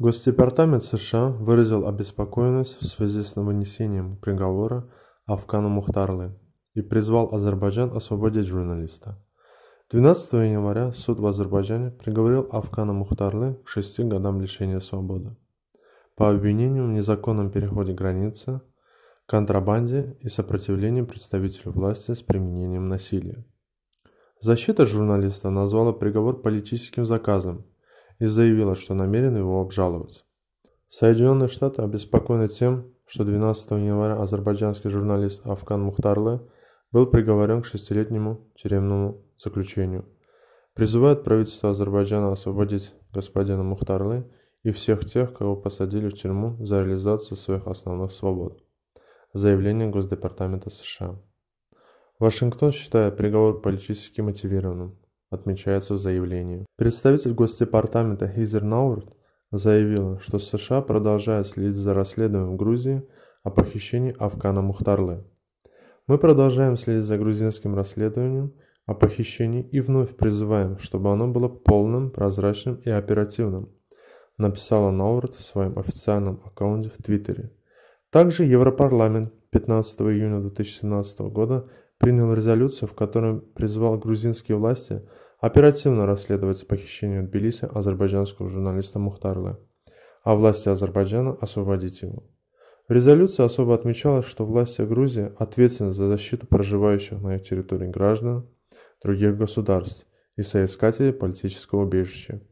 Госдепартамент США выразил обеспокоенность в связи с вынесением приговора Афкану Мухтарлы и призвал Азербайджан освободить журналиста. 12 января суд в Азербайджане приговорил Афкана Мухтарлы к шести годам лишения свободы по обвинению в незаконном переходе границы, контрабанде и сопротивлении представителю власти с применением насилия. Защита журналиста назвала приговор политическим заказом – и заявила, что намерена его обжаловать. Соединенные Штаты обеспокоены тем, что 12 января азербайджанский журналист Афкан Мухтарлы был приговорен к шестилетнему тюремному заключению. Призывает правительство Азербайджана освободить господина Мухтарлы и всех тех, кого посадили в тюрьму за реализацию своих основных свобод. Заявление Госдепартамента США. Вашингтон считает приговор политически мотивированным отмечается в заявлении. Представитель Госдепартамента Хизер Наурт заявила, что США продолжают следить за расследованием в Грузии о похищении Афгана Мухтарлы. Мы продолжаем следить за грузинским расследованием о похищении и вновь призываем, чтобы оно было полным, прозрачным и оперативным, написала Наурт в своем официальном аккаунте в Твиттере. Также Европарламент 15 июня 2017 года принял резолюцию, в которой призвал грузинские власти оперативно расследуется похищение Тбилиси азербайджанского журналиста Мухтарлы, а власти Азербайджана освободить его. В резолюции особо отмечалось, что власти Грузии ответственны за защиту проживающих на их территории граждан других государств и соискателей политического убежища –